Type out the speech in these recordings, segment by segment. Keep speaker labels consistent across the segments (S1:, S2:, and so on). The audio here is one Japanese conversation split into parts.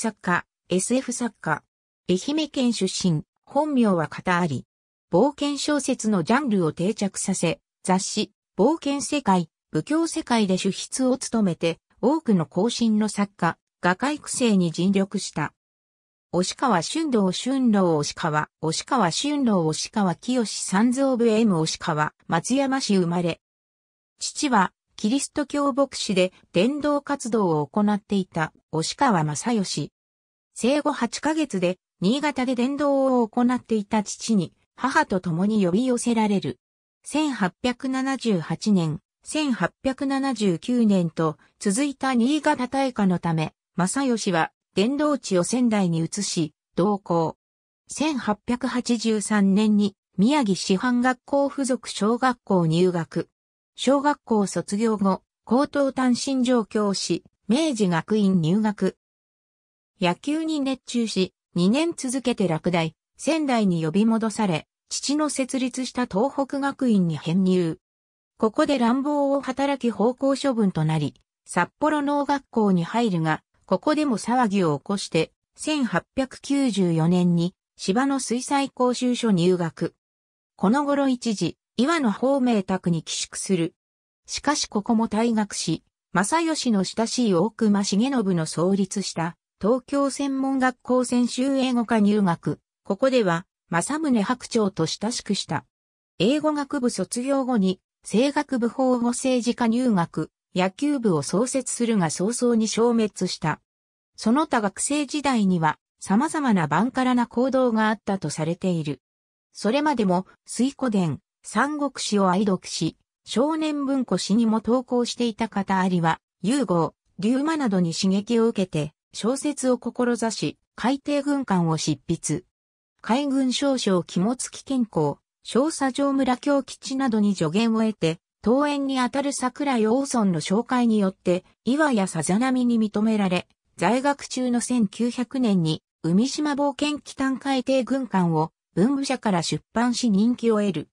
S1: 作家、SF 作家。愛媛県出身、本名は片あり。冒険小説のジャンルを定着させ、雑誌、冒険世界、武教世界で主筆を務めて、多くの後進の作家、画家育成に尽力した。押川春道春郎押川、押川春郎押川清三蔵部 M 押川、松山市生まれ。父はキリスト教牧師で伝道活動を行っていた押川正義。生後8ヶ月で新潟で伝道を行っていた父に母と共に呼び寄せられる。1878年、1879年と続いた新潟大火のため、正義は伝道地を仙台に移し、同行。1883年に宮城師範学校附属小学校入学。小学校卒業後、高等単身上教師、明治学院入学。野球に熱中し、2年続けて落第、仙台に呼び戻され、父の設立した東北学院に編入。ここで乱暴を働き方向処分となり、札幌農学校に入るが、ここでも騒ぎを起こして、1894年に芝の水彩講習所入学。この頃一時、岩野方明宅に寄宿する。しかしここも退学し、正義の親しい大隈重信の創立した東京専門学校専修英語科入学。ここでは正宗白鳥と親しくした。英語学部卒業後に政学部法語政治科入学、野球部を創設するが早々に消滅した。その他学生時代には様々なバンカラな行動があったとされている。それまでも水湖殿、三国史を愛読し、少年文庫史にも投稿していた方ありは、融合、龍馬などに刺激を受けて、小説を志し、海底軍艦を執筆。海軍少将肝付健康、少佐城村京吉などに助言を得て、登園にあたる桜井王村の紹介によって、岩やさざ波に認められ、在学中の1900年に、海島冒険機関海底軍艦を文部社から出版し人気を得る。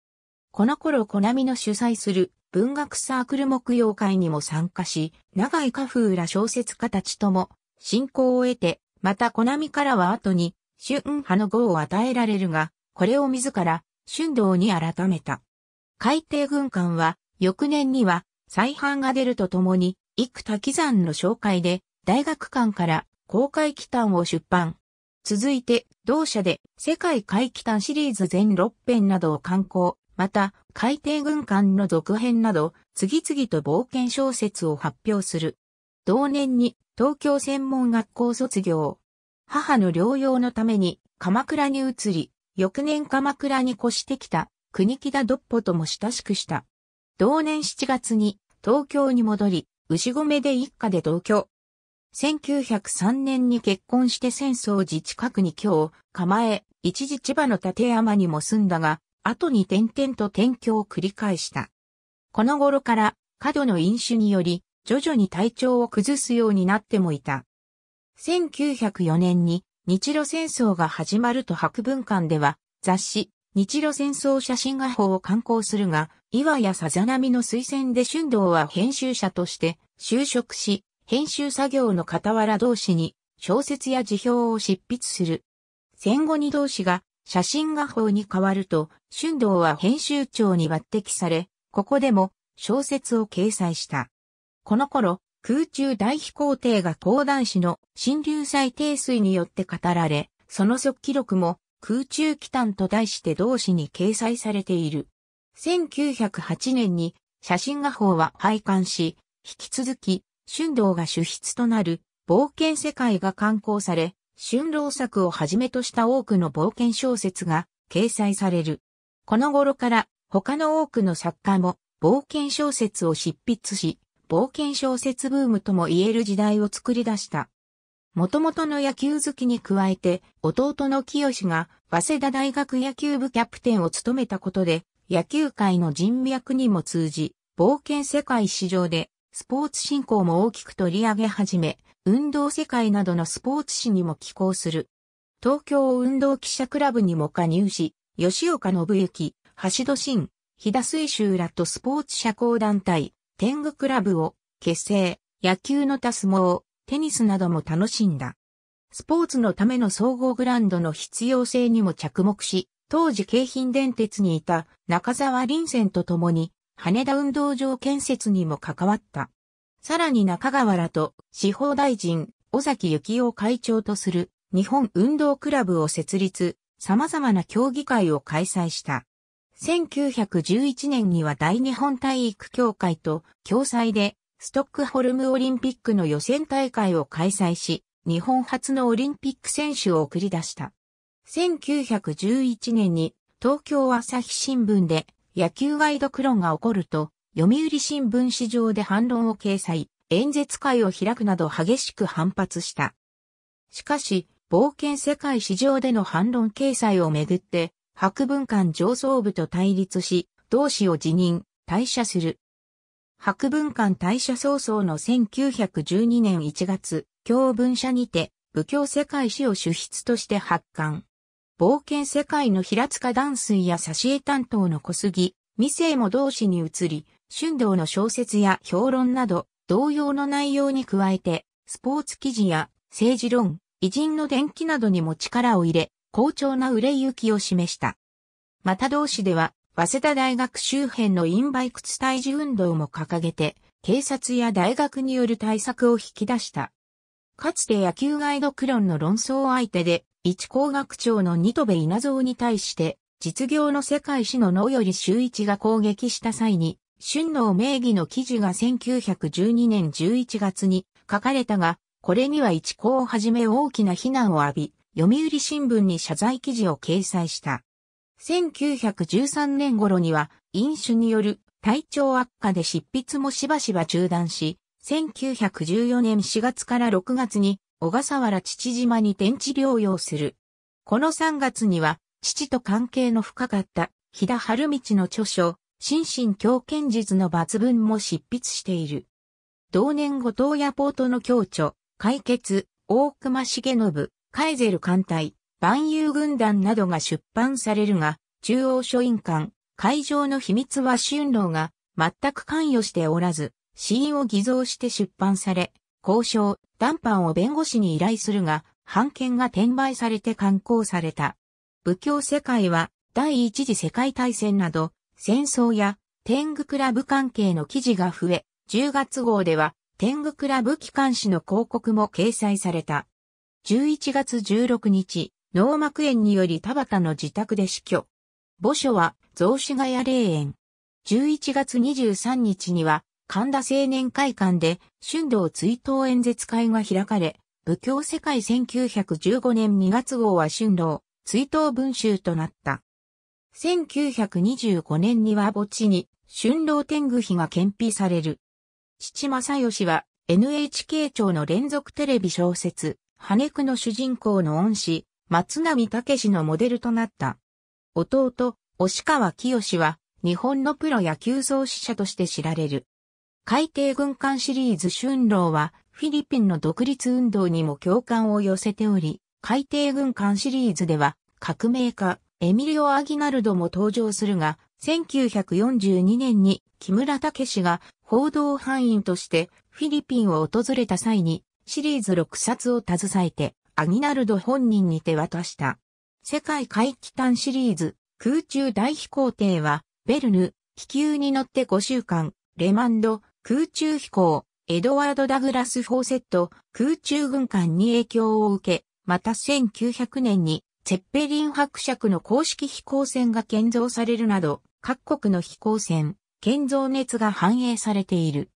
S1: この頃コナミの主催する文学サークル木曜会にも参加し、長井家風ら小説家たちとも、進行を得て、またコナミからは後に、春派の号を与えられるが、これを自ら、春道に改めた。海底軍艦は、翌年には、再販が出るとともに、幾多奇山の紹介で、大学館から公開期間を出版。続いて、同社で世界回帰譚シリーズ全6編などを刊行、また、海底軍艦の続編など、次々と冒険小説を発表する。同年に東京専門学校卒業。母の療養のために鎌倉に移り、翌年鎌倉に越してきた国木田ドッポとも親しくした。同年7月に東京に戻り、牛込で一家で同居。1903年に結婚して戦争時近くに今日、構え、一時千葉の立山にも住んだが、後に点々と転居を繰り返した。この頃から過度の飲酒により、徐々に体調を崩すようになってもいた。1904年に日露戦争が始まると博文館では雑誌日露戦争写真画報を刊行するが、岩やさざ波の推薦で春道は編集者として就職し、編集作業の傍ら同士に小説や辞表を執筆する。戦後に同士が写真画法に変わると、春道は編集長に抜擢され、ここでも小説を掲載した。この頃、空中大飛行艇が高男子の新流祭定水によって語られ、その速記録も空中機関と題して同誌に掲載されている。1908年に写真画法は廃刊し、引き続き、春道が主筆となる冒険世界が刊行され、春郎作をはじめとした多くの冒険小説が掲載される。この頃から他の多くの作家も冒険小説を執筆し、冒険小説ブームとも言える時代を作り出した。元々の野球好きに加えて、弟の清が早稲田大学野球部キャプテンを務めたことで、野球界の人脈にも通じ、冒険世界史上でスポーツ振興も大きく取り上げ始め、運動世界などのスポーツ誌にも寄稿する。東京運動記者クラブにも加入し、吉岡信之、橋戸信、飛田水州らとスポーツ社交団体、天狗クラブを結成、野球の多相撲、テニスなども楽しんだ。スポーツのための総合グランドの必要性にも着目し、当時京浜電鉄にいた中沢林線と共に、羽田運動場建設にも関わった。さらに中川らと司法大臣、尾崎幸夫会長とする日本運動クラブを設立、様々な競技会を開催した。1911年には大日本体育協会と共催でストックホルムオリンピックの予選大会を開催し、日本初のオリンピック選手を送り出した。1911年に東京朝日新聞で野球ガイドクロンが起こると、読売新聞市場で反論を掲載、演説会を開くなど激しく反発した。しかし、冒険世界市場での反論掲載をめぐって、博文館上層部と対立し、同志を辞任、退社する。博文館退社早々の1912年1月、教文社にて、武教世界史を主筆として発刊。冒険世界の平塚断水やし絵担当の小杉、未成も同志に移り、春道の小説や評論など、同様の内容に加えて、スポーツ記事や政治論、偉人の伝記などにも力を入れ、好調な売れ行きを示した。また同市では、早稲田大学周辺のインバイクツ退治運動も掲げて、警察や大学による対策を引き出した。かつて野球ガイドクロンの論争相手で、一工学長の二戸部稲造に対して、実業の世界史の野より周一が攻撃した際に、春の名義の記事が1912年11月に書かれたが、これには一行をはじめ大きな非難を浴び、読売新聞に謝罪記事を掲載した。1913年頃には飲酒による体調悪化で執筆もしばしば中断し、1914年4月から6月に小笠原父島に天地療養する。この3月には父と関係の深かった日田春道の著書心身強健術の抜文も執筆している。同年後藤野ポートの共著、解決、大隈重信、カイゼル艦隊、万有軍団などが出版されるが、中央書院館、会場の秘密は春郎が全く関与しておらず、死因を偽造して出版され、交渉、談判を弁護士に依頼するが、版権が転売されて刊行された。武教世界は第一次世界大戦など戦争や天狗クラブ関係の記事が増え、10月号では天狗クラブ機関誌の広告も掲載された。11月16日、脳膜炎により田畑の自宅で死去。墓所は雑司ヶ谷霊園。11月23日には神田青年会館で春道追悼演説会が開かれ、武教世界1915年2月号は春道追悼文集となった。1925年には墓地に春郎天狗碑が献碑される。父正義は NHK 庁の連続テレビ小説、羽区の主人公の恩師、松並武のモデルとなった。弟、押川清は日本のプロ野球創始者として知られる。海底軍艦シリーズ春郎はフィリピンの独立運動にも共感を寄せており、海底軍艦シリーズでは革命家、エミリオ・アギナルドも登場するが、1942年に木村武氏が報道範囲としてフィリピンを訪れた際にシリーズ6冊を携えてアギナルド本人に手渡した。世界回帰艦シリーズ空中大飛行艇はベルヌ気球に乗って5週間レマンド空中飛行エドワード・ダグラス・フォーセット空中軍艦に影響を受け、また1900年にチェッペリン伯爵の公式飛行船が建造されるなど、各国の飛行船、建造熱が反映されている。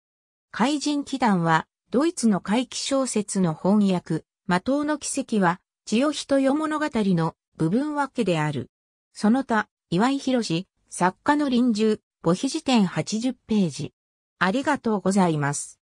S1: 怪人祈談は、ドイツの怪奇小説の翻訳、魔刀の奇跡は、千代人世物語の部分分けである。その他、岩井博士、作家の臨終、母碑辞典80ページ。ありがとうございます。